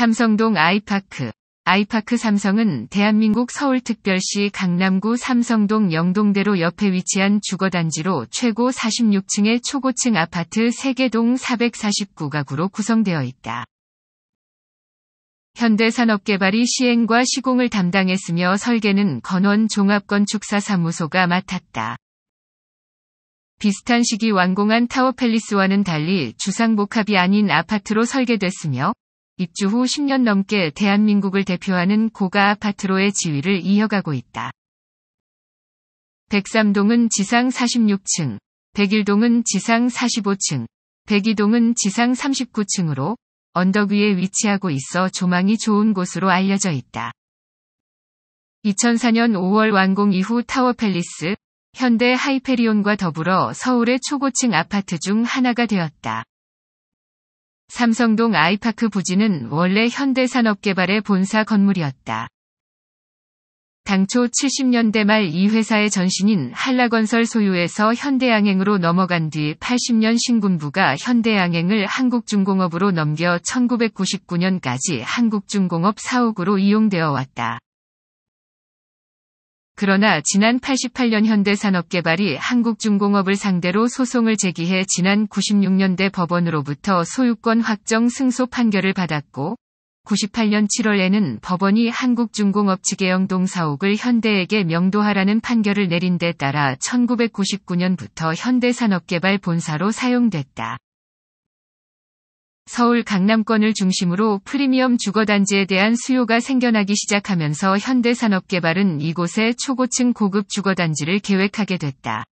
삼성동 아이파크 아이파크 삼성은 대한민국 서울특별시 강남구 삼성동 영동대로 옆에 위치한 주거단지로 최고 46층의 초고층 아파트 3개동 449가구로 구성되어 있다. 현대산업개발이 시행과 시공을 담당했으며 설계는 건원 종합건축사 사무소가 맡았다. 비슷한 시기 완공한 타워팰리스와는 달리 주상복합이 아닌 아파트로 설계됐으며 입주 후 10년 넘게 대한민국을 대표하는 고가 아파트로의 지위를 이어가고 있다. 1 0 3동은 지상 46층, 1 0 1동은 지상 45층, 1 0 2동은 지상 39층으로 언덕 위에 위치하고 있어 조망이 좋은 곳으로 알려져 있다. 2004년 5월 완공 이후 타워 팰리스, 현대 하이페리온과 더불어 서울의 초고층 아파트 중 하나가 되었다. 삼성동 아이파크 부지는 원래 현대산업개발의 본사 건물이었다. 당초 70년대 말 이 회사의 전신인 한라건설 소유에서 현대양행으로 넘어간 뒤 80년 신군부가 현대양행을 한국중공업으로 넘겨 1999년까지 한국중공업 사옥으로 이용되어 왔다. 그러나 지난 88년 현대산업개발이 한국중공업을 상대로 소송을 제기해 지난 96년대 법원으로부터 소유권 확정 승소 판결을 받았고 98년 7월에는 법원이 한국중공업 측의 영동 사옥을 현대에게 명도하라는 판결을 내린 데 따라 1999년부터 현대산업개발 본사로 사용됐다. 서울 강남권을 중심으로 프리미엄 주거단지에 대한 수요가 생겨나기 시작하면서 현대산업개발은 이곳에 초고층 고급 주거단지를 계획하게 됐다.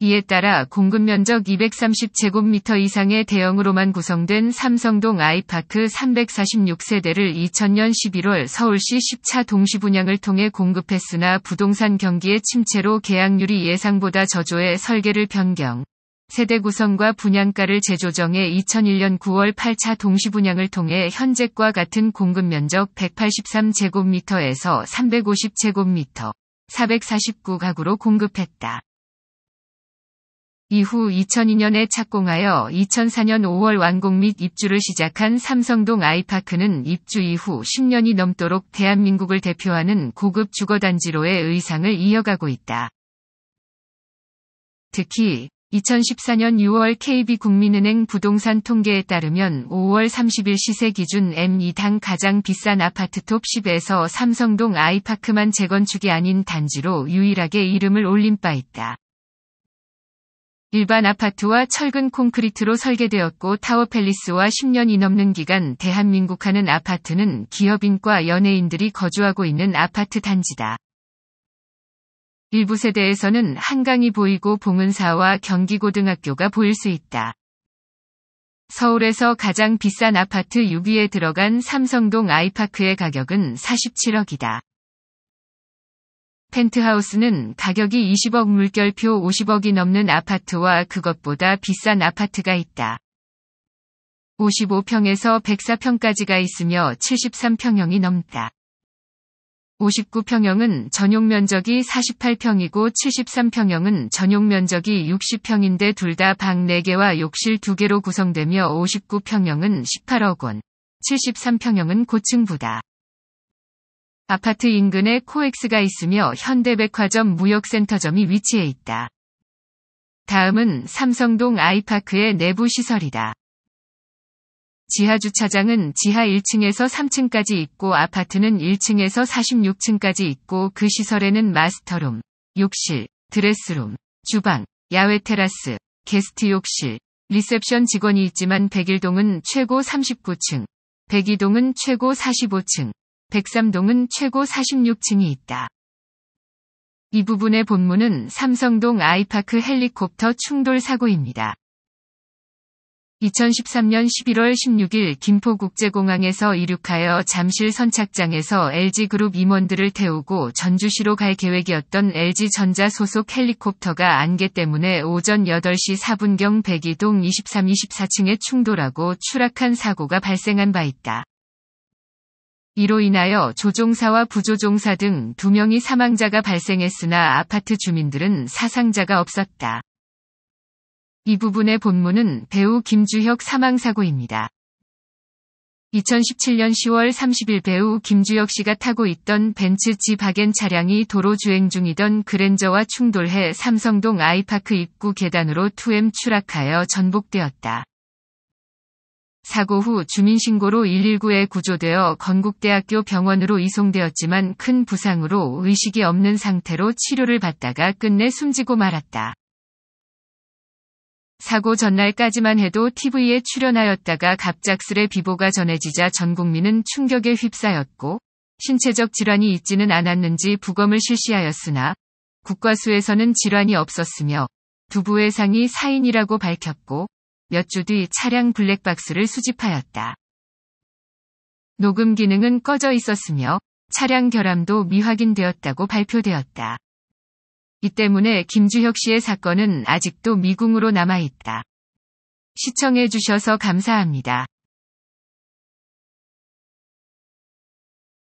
이에 따라 공급 면적 230제곱미터 이상의 대형으로만 구성된 삼성동 아이파크 346세대를 2000년 11월 서울시 10차 동시 분양을 통해 공급했으나 부동산 경기의 침체로 계약률이 예상보다 저조해 설계를 변경. 세대 구성과 분양가를 재조정해 2001년 9월 8차 동시분양을 통해 현재과 같은 공급 면적 183제곱미터에서 350제곱미터, 449가구로 공급했다. 이후 2002년에 착공하여 2004년 5월 완공 및 입주를 시작한 삼성동 아이파크는 입주 이후 10년이 넘도록 대한민국을 대표하는 고급 주거단지로의 의상을 이어가고 있다. 특히 2014년 6월 KB 국민은행 부동산 통계에 따르면 5월 30일 시세 기준 M2당 가장 비싼 아파트 톱 10에서 삼성동 아이파크만 재건축이 아닌 단지로 유일하게 이름을 올린 바 있다. 일반 아파트와 철근 콘크리트로 설계되었고 타워 팰리스와 10년이 넘는 기간 대한민국 하는 아파트는 기업인과 연예인들이 거주하고 있는 아파트 단지다. 일부 세대에서는 한강이 보이고 봉은사와 경기고등학교가 보일 수 있다. 서울에서 가장 비싼 아파트 6위에 들어간 삼성동 아이파크의 가격은 47억이다. 펜트하우스는 가격이 20억 물결표 50억이 넘는 아파트와 그것보다 비싼 아파트가 있다. 55평에서 104평까지가 있으며 73평형이 넘다. 59평형은 전용 면적이 48평이고 73평형은 전용 면적이 60평인데 둘 다 방 4개와 욕실 2개로 구성되며 59평형은 18억 원, 73평형은 고층부다. 아파트 인근에 코엑스가 있으며 현대백화점 무역센터점이 위치해 있다. 다음은 삼성동 아이파크의 내부 시설이다. 지하주차장은 지하 1층에서 3층까지 있고 아파트는 1층에서 46층까지 있고 그 시설에는 마스터룸, 욕실, 드레스룸, 주방, 야외 테라스, 게스트 욕실, 리셉션 직원이 있지만 101동은 최고 39층, 102동은 최고 45층, 103동은 최고 46층이 있다. 이 부분의 본문은 삼성동 아이파크 헬리콥터 충돌 사고입니다. 2013년 11월 16일 김포국제공항에서 이륙하여 잠실 선착장에서 LG그룹 임원들을 태우고 전주시로 갈 계획이었던 LG전자 소속 헬리콥터가 안개 때문에 오전 8시 4분경 백이동 23, 24층에 충돌하고 추락한 사고가 발생한 바 있다. 이로 인하여 조종사와 부조종사 등 2명이 사망자가 발생했으나 아파트 주민들은 사상자가 없었다. 이 부분의 본문은 배우 김주혁 사망사고입니다. 2017년 10월 30일 배우 김주혁 씨가 타고 있던 벤츠 지바겐 차량이 도로 주행 중이던 그랜저와 충돌해 삼성동 아이파크 입구 계단으로 2M 추락하여 전복되었다. 사고 후 주민신고로 119에 구조되어 건국대학교 병원으로 이송되었지만 큰 부상으로 의식이 없는 상태로 치료를 받다가 끝내 숨지고 말았다. 사고 전날까지만 해도 TV에 출연하였다가 갑작스레 비보가 전해지자 전 국민은 충격에 휩싸였고 신체적 질환이 있지는 않았는지 부검을 실시하였으나 국과수에서는 질환이 없었으며 두부의 상이 사인이라고 밝혔고 몇 주 뒤 차량 블랙박스를 수집하였다. 녹음 기능은 꺼져 있었으며 차량 결함도 미확인되었다고 발표되었다. 이 때문에 김주혁 씨의 사건은 아직도 미궁으로 남아있다. 시청해주셔서 감사합니다.